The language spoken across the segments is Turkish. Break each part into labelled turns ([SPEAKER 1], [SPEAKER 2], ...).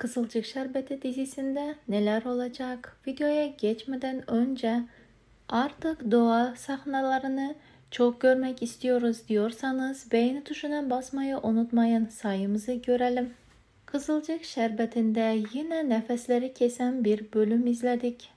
[SPEAKER 1] Kızılcık Şerbeti dizisinde neler olacak? Videoya geçmeden önce artık doğa sahnelerini çok görmek istiyoruz diyorsanız beğeni tuşuna basmayı unutmayın. Sayımızı görelim. Kızılcık Şerbeti'nde yine nefesleri kesen bir bölüm izledik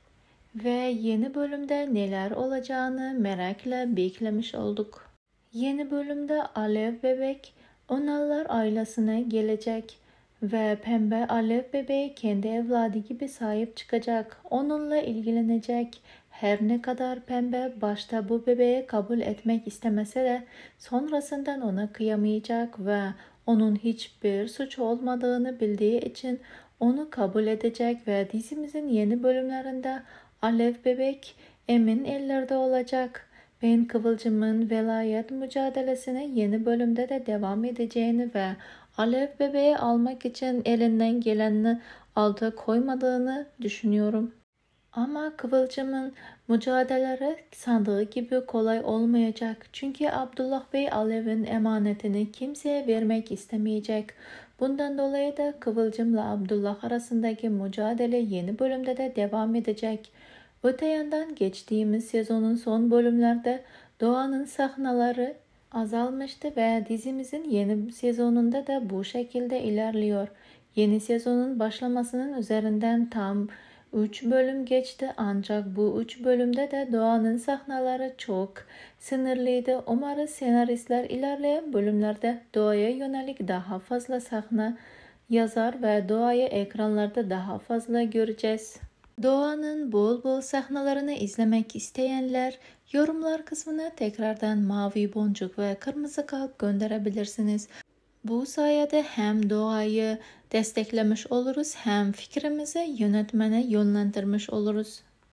[SPEAKER 1] ve yeni bölümde neler olacağını merakla beklemiş olduk. Yeni bölümde Alev Bebek Onallar ailesine gelecek ve pembe alev bebeği kendi evladı gibi sahip çıkacak, onunla ilgilenecek. Her ne kadar pembe başta bu bebeği kabul etmek istemese de sonrasından ona kıyamayacak ve onun hiçbir suç olmadığını bildiği için onu kabul edecek ve dizimizin yeni bölümlerinde Alev Bebek emin ellerde olacak. Ben Kıvılcım'ın velayet mücadelesine yeni bölümde de devam edeceğini ve Alev bebeği almak için elinden geleni aldı koymadığını düşünüyorum. Ama Kıvılcım'ın mücadeleleri sandığı gibi kolay olmayacak. Çünkü Abdullah Bey Alev'in emanetini kimseye vermek istemeyecek. Bundan dolayı da Kıvılcım'la Abdullah arasındaki mücadele yeni bölümde de devam edecek. Öte yandan geçtiğimiz sezonun son bölümlerde Doğan'ın sahnaları azalmıştı ve dizimizin yeni sezonunda da bu şekilde ilerliyor. Yeni sezonun başlamasının üzerinden tam 3 bölüm geçti ancak bu 3 bölümde de Doğan'ın sahneleri çok sınırlıydı. Umarız senaristler ilerleyen bölümlerde Doğa'ya yönelik daha fazla sahne yazar ve Doğa'yı ekranlarda daha fazla göreceğiz. Doğanın bol bol sahnalarını izlemek isteyenler yorumlar kısmına tekrardan mavi boncuk ve kırmızı kalp gönderebilirsiniz. Bu sayede hem doğayı desteklemiş oluruz hem fikrimizi yönetmene yönlendirmiş oluruz.